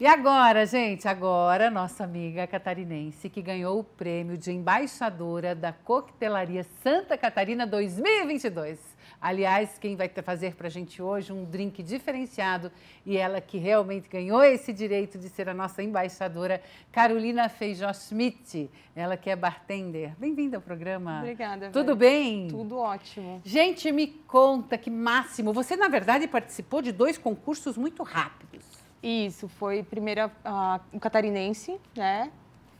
E agora, gente, agora nossa amiga catarinense que ganhou o prêmio de embaixadora da Coquetelaria Santa Catarina 2022. Aliás, quem vai fazer para a gente hoje um drink diferenciado e ela que realmente ganhou esse direito de ser a nossa embaixadora, Carolina Feijó Schmidt, ela que é bartender. Bem-vinda ao programa. Obrigada. Tudo velho. bem? Tudo ótimo. Gente, me conta que máximo. Você na verdade participou de dois concursos muito rápidos. Isso, foi primeira o catarinense, né?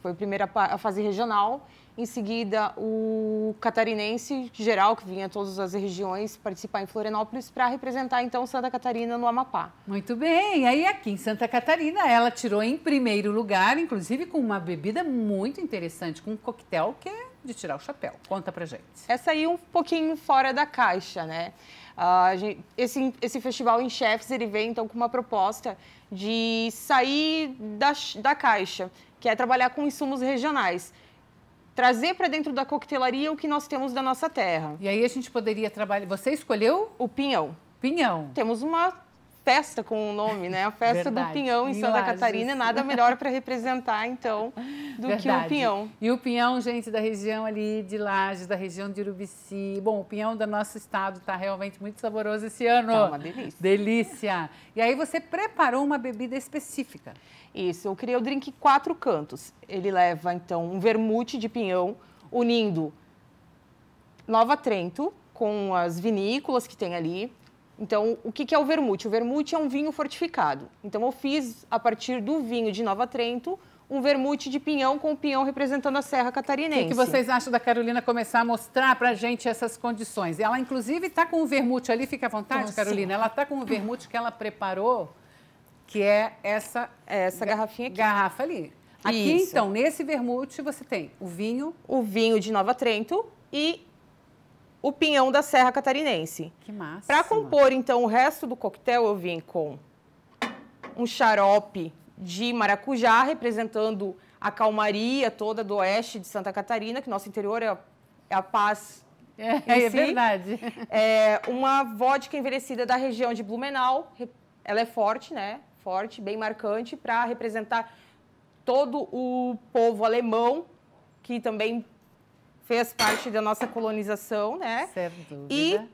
Foi primeira a fase regional. Em seguida, o catarinense geral, que vinha todas as regiões participar em Florianópolis para representar, então, Santa Catarina no Amapá. Muito bem. Aí, aqui em Santa Catarina, ela tirou em primeiro lugar, inclusive com uma bebida muito interessante, com um coquetel que é de tirar o chapéu. Conta pra gente. Essa é aí um pouquinho fora da caixa, né? Uh, gente, esse, esse festival em Chefs, ele vem então com uma proposta de sair da, da caixa, que é trabalhar com insumos regionais trazer para dentro da coquetelaria o que nós temos da nossa terra. E aí a gente poderia trabalhar. Você escolheu? O pinhão. Pinhão. Temos uma festa com o um nome, né? A festa do pinhão em Santa Catarina, nada melhor para representar então do Verdade. que o pinhão. E o pinhão, gente, da região ali de Lages, da região de Urubici. Bom, o pinhão do nosso estado está realmente muito saboroso esse ano. Tá uma delícia. Delícia. E aí você preparou uma bebida específica. Isso, eu criei o drink quatro cantos. Ele leva, então, um vermute de pinhão, unindo Nova Trento com as vinícolas que tem ali, então, o que, é o vermute? O vermute é um vinho fortificado. Então, eu fiz a partir do vinho de Nova Trento um vermute de pinhão com o pinhão representando a Serra Catarinense. O que, que vocês acham da Carolina começar a mostrar para a gente essas condições? Ela, inclusive, está com o vermute ali, fica à vontade, Nossa. Então, Carolina. Ela está com o vermute que ela preparou, que é essa, é essa garrafinha aqui. garrafa ali. Aqui, Isso. então, nesse vermute, você tem o vinho. O vinho de Nova Trento e o pinhão da Serra Catarinense. Que massa. Para compor, então, o resto do coquetel, eu vim com um xarope de maracujá, representando a calmaria toda do oeste de Santa Catarina, que nosso interior é a, é a paz. É, é verdade. É, uma vodka envelhecida da região de Blumenau, ela é forte, né? Forte, bem marcante, para representar todo o povo alemão, que também fez parte da nossa colonização, né? Certo. E uh,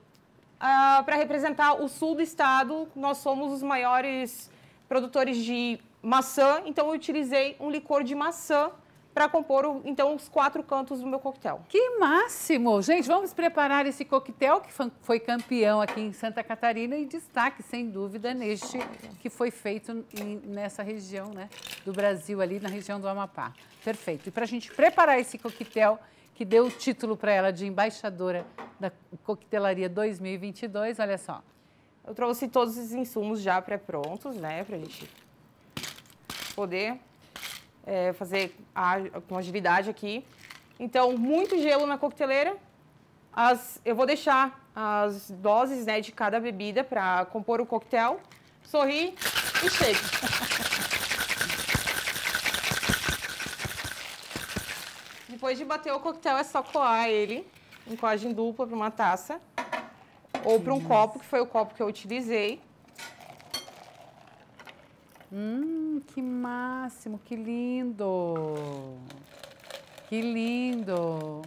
ah, para representar o sul do estado, nós somos os maiores produtores de maçã, então eu utilizei um licor de maçã para compor, então, os quatro cantos do meu coquetel. Que máximo! Gente, vamos preparar esse coquetel que foi campeão aqui em Santa Catarina e destaque, sem dúvida, neste que foi feito em, nessa região né, do Brasil, ali na região do Amapá. Perfeito. E para a gente preparar esse coquetel, que deu o título para ela de embaixadora da Coquetelaria 2022, olha só. Eu trouxe todos os insumos já pré-prontos, né, para a gente poder é, fazer a, com agilidade aqui. Então, muito gelo na coqueteleira. As, eu vou deixar as doses né, de cada bebida para compor o coquetel. Sorri e shake. Depois de bater o coquetel, é só coar ele em coagem dupla para uma taça ou para um copo, que foi o copo que eu utilizei. Hum, que máximo, que lindo. Que lindo.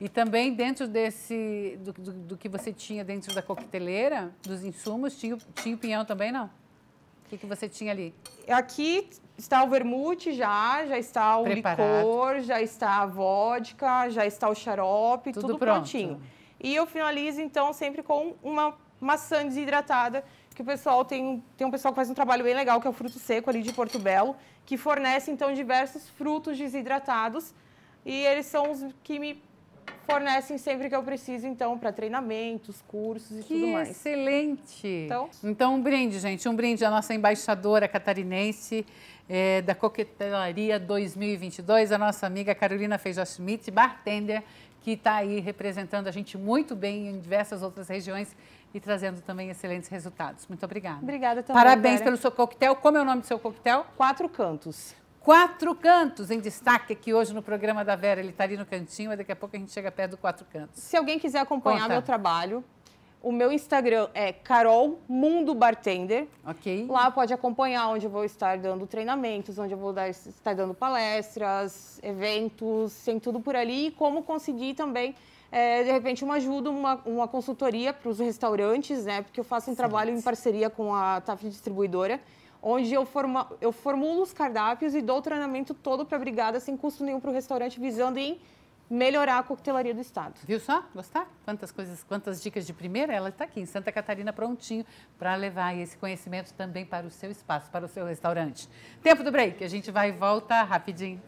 E também dentro desse, do, do, do que você tinha dentro da coqueteleira, dos insumos, tinha, tinha o pinhão também, não? O que, que você tinha ali? Aqui está o vermute já, já está o Preparado. licor, já está a vodka, já está o xarope, tudo, tudo prontinho. E eu finalizo, então, sempre com uma maçã desidratada, que o pessoal tem, tem um pessoal que faz um trabalho bem legal, que é o Fruto Seco ali de Porto Belo, que fornece, então, diversos frutos desidratados. E eles são os que me fornecem sempre que eu preciso, então, para treinamentos, cursos e que tudo mais. Excelente! Então, então, um brinde, gente. Um brinde à nossa embaixadora catarinense é, da Coquetelaria 2022, a nossa amiga Carolina Feijó Schmidt, bartender, que está aí representando a gente muito bem em diversas outras regiões e trazendo também excelentes resultados. Muito obrigada. Obrigada também. Parabéns Vera. pelo seu coquetel. Como é o nome do seu coquetel? Quatro Cantos. Quatro Cantos em destaque aqui hoje no programa da Vera. Ele está ali no cantinho, mas daqui a pouco a gente chega perto do Quatro Cantos. Se alguém quiser acompanhar Conta. meu trabalho, o meu Instagram é Carol Mundo Bartender. Ok. Lá pode acompanhar onde eu vou estar dando treinamentos, onde eu vou dar, estar dando palestras, eventos, tem tudo por ali. E como conseguir também é, de repente, uma ajuda, uma, uma consultoria para os restaurantes, né? Porque eu faço um Sim. trabalho em parceria com a TAF Distribuidora, onde eu, forma, eu formulo os cardápios e dou o treinamento todo para a brigada, sem custo nenhum para o restaurante, visando em melhorar a coquetelaria do estado. Viu só? Gostar? Quantas coisas, quantas dicas de primeira? Ela está aqui em Santa Catarina prontinho para levar esse conhecimento também para o seu espaço, para o seu restaurante. Tempo do break, a gente vai e volta rapidinho.